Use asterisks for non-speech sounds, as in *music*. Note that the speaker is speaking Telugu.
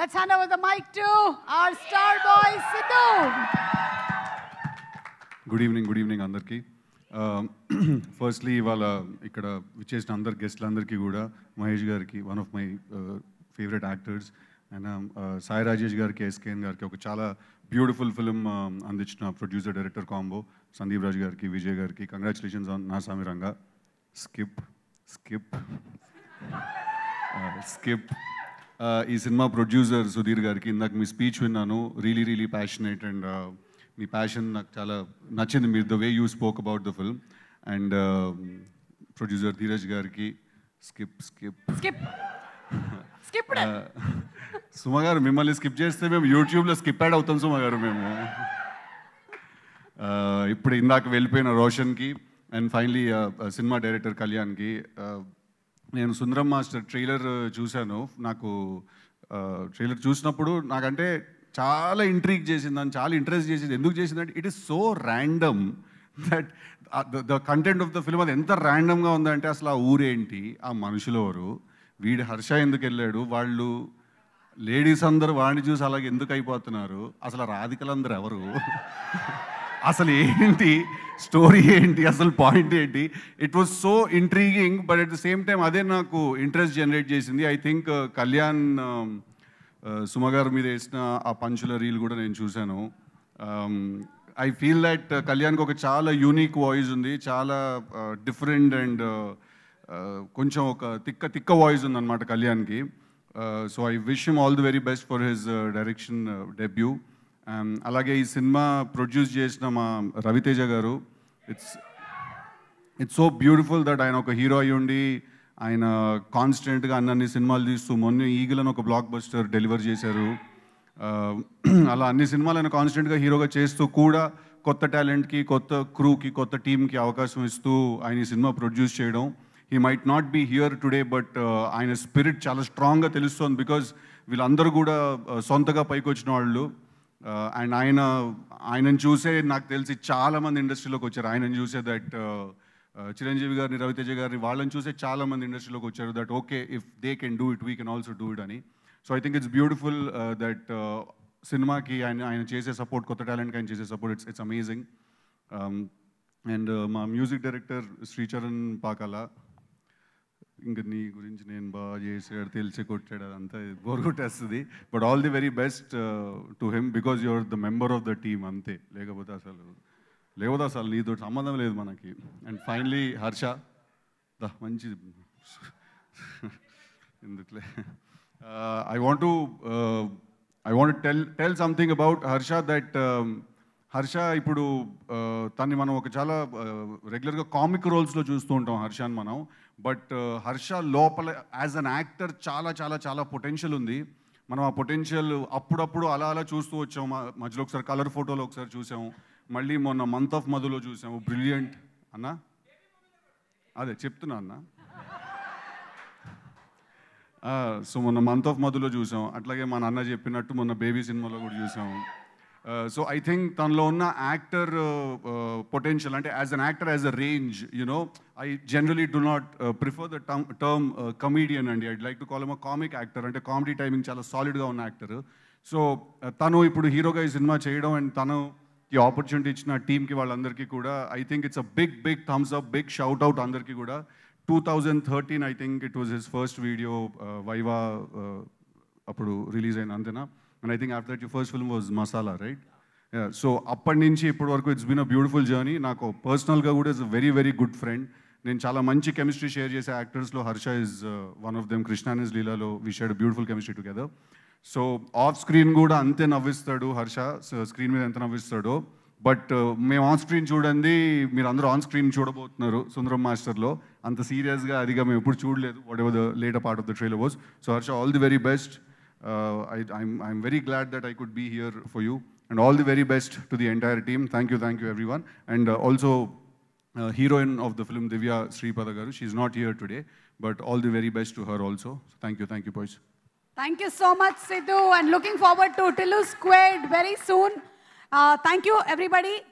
Let's hand over the mic to our star boy, Sidhu. Good evening, good evening, అందరికీ ఫస్ట్లీ ఇవాళ ఇక్కడ విచ్చేసిన అందరు గెస్ట్లందరికీ కూడా మహేష్ గారికి one of my favourite actors and Sai Rajesh గారికి ఎస్కేఎన్ గారికి ఒక చాలా బ్యూటిఫుల్ ఫిల్మ్ అందించిన producer director combo Sandeep Raju గారికి విజయ్ గారికి congratulations on Naa Saami Ranga skip skip skip ఈ సినిమా ప్రొడ్యూసర్ సుధీర్ గారికి ఇందాక మీ స్పీచ్ విన్నాను రియలీ రియలీ ప్యాషనేట్ అండ్ మీ ప్యాషన్ నాకు చాలా నచ్చింది మీరు the way you spoke about the film and producer Dheeraj గారికి skip skip skip skip Suma గారు మిమ్మల్ని స్కిప్ చేస్తే మేము యూట్యూబ్లో స్కిప్ యాడ్ అవుతాం సుమ గారు మేము ఇప్పుడు ఇందాక వెళ్ళిపోయిన రోషన్కి అండ్ ఫైనలీ సినిమా డైరెక్టర్ కళ్యాణ్కి నేను సుందరం మాస్టర్ ట్రైలర్ చూశాను నాకు ట్రైలర్ చూసినప్పుడు నాకంటే చాలా ఇంట్రీక్ చేసింది దాన్ని చాలా ఇంట్రెస్ట్ చేసింది ఎందుకు చేసిందంటే it is so random that the content of the film అది ఎంత ర్యాండమ్గా ఉందంటే అసలు ఆ ఊరేంటి ఆ మనుషుల ఎవరు వీడు హర్ష ఎందుకు వెళ్ళాడు వాళ్ళు లేడీస్ అందరూ వాడిని చూసి అలాగే ఎందుకు అయిపోతున్నారు అసలు రాధికలందరూ ఎవరు అసలు ఏంటి స్టోరీ ఏంటి అసలు పాయింట్ ఏంటి it was so intriguing but at the same time అదే నాకు ఇంట్రెస్ట్ జనరేట్ చేసింది I think uh, Kalyan um, uh, సుమగారు మీద వేసిన ఆ పంచుల రీల్ కూడా నేను చూశాను ఐ ఫీల్ దట్ కళ్యాణ్కి ఒక చాలా యూనిక్ వాయిస్ ఉంది చాలా డిఫరెంట్ uh, అండ్ కొంచెం ఒక తిక్క తిక్క వాయిస్ ఉందన్నమాట కళ్యాణ్కి so I wish him all the very best for his direction debut Um, అలాగే ఈ సినిమా ప్రొడ్యూస్ చేసిన మా Raviteja garu it's it's so beautiful that ఆయన ఒక హీరో అయి ఉండి ఆయన కాన్స్టెంట్గా అన్ని సినిమాలు తీస్తూ మొన్న ఈగులను ఒక బ్లాక్ బస్టర్ డెలివర్ చేశారు uh, *clears throat* అలా అన్ని సినిమాలు ఆయన కాన్స్టెంట్గా హీరోగా చేస్తూ కూడా కొత్త టాలెంట్కి కొత్త క్రూకి కొత్త టీంకి అవకాశం ఇస్తూ ఆయన ఈ సినిమా ప్రొడ్యూస్ చేయడం he might not be here today but ఆయన స్పిరిట్ చాలా స్ట్రాంగ్గా తెలుస్తోంది బికాజ్ వీళ్ళందరూ కూడా uh, సొంతగా పైకి వచ్చిన వాళ్ళు అండ్ uh, ఆయన ఆయనను చూసే నాకు తెలిసి చాలామంది ఇండస్ట్రీలోకి వచ్చారు ఆయనను చూసే దట్ uh, uh, చిరంజీవి గారిని రవితేజ గారిని వాళ్ళని చూసే చాలామంది ఇండస్ట్రీలోకి వచ్చారు that okay if they can do it we can also do it అని so I think it's beautiful that సినిమాకి ఆయన ఆయన చేసే సపోర్ట్ కొత్త టాలెంట్కి ఆయన చేసే support it's it's amazing and మా మ్యూజిక్ డైరెక్టర్ శ్రీచరణ్ పాకాల ఇంకా నీ గురించి నేను బాగా చేసాడు తెలిసి కొట్టాడు అదంతా bore but all the very best to him because your the member of the team అంతే లేకపోతే అసలు లేకపోతే అసలు నీతో సంబంధం లేదు మనకి అండ్ ఫైనలీ హర్ష దా మంచిది ఎందుకులే I want to I want tell tell something about Harsha that Harsha ఇప్పుడు తన్ని మనం ఒక చాలా రెగ్యులర్గా కామిక్ రోల్స్లో చూస్తూ ఉంటాం హర్షాన్ని మనం బట్ హర్ష లోపల యాజ్ అన్ యాక్టర్ చాలా చాలా చాలా పొటెన్షియల్ ఉంది మనం ఆ పొటెన్షియల్ అప్పుడప్పుడు అలా అలా చూస్తూ వచ్చాం మధ్యలో ఒకసారి కలర్ ఫోటోలో ఒకసారి చూసాము మళ్ళీ మొన్న మంత్ ఆఫ్ మధులో చూసాము బ్రిలియంట్ అన్నా అదే చెప్తున్నా అన్న సో మొన్న మంత్ ఆఫ్ మధులో చూసాం అట్లాగే మా నాన్న చెప్పినట్టు మొన్న బేబీ సినిమాలో కూడా చూసాము సో ఐ థింక్ తనలో ఉన్న యాక్టర్ పొటెన్షియల్ uh, uh, అంటే as an actor as a range you know I generally do not prefer the term term comedian అండి I'd like to call M a comic actor అంటే కామెడీ టైమింగ్ చాలా సాలిడ్గా ఉన్న యాక్టర్ సో uh, తను ఇప్పుడు హీరోగా ఈ సినిమా చేయడం అండ్ తను ఈ ఆపర్చునిటీ ఇచ్చిన టీమ్కి వాళ్ళందరికీ కూడా I think it's a big big thumbs up big shout out అందరికీ కూడా two thousand thirteen I think it was his first video Viva అప్పుడు రిలీజ్ అయిన అంతేనా and I think after that you first film was Masala right so అప్పటి నుంచి ఇప్పటి వరకు it's been a beautiful journey నాకు పర్సనల్గా కూడా is very very good friend నేను చాలా మంచి కెమిస్ట్రీ షేర్ చేసే యాక్టర్స్లో Harsha is one of them కృష్ణానిస్ లీలాలో we shared beautiful chemistry together so off screen కూడా అంతే నవ్విస్తాడు హర్ష స్క్రీన్ మీద ఎంత నవ్విస్తాడో బట్ uh, మేము ఆన్ స్క్రీన్ చూడండి మీరు అందరూ ఆన్ స్క్రీన్ చూడబోతున్నారు సుందరం మాస్టర్లో అంత సీరియస్గా అదిగా మేము ఎప్పుడు చూడలేదు whatever the later part of the trailer was so Harsha all the very best Uh, I, I'm, I'm very glad that I could be here for you. And all the very best to the entire team. Thank you, thank you, everyone. And uh, also, uh, heroine of the film, Divya Sripadagaru. She's not here today, but all the very best to her also. So thank you, thank you, boys. Thank you so much, Sidhu, and looking forward to Tillu Squared very soon. Uh, thank you, everybody.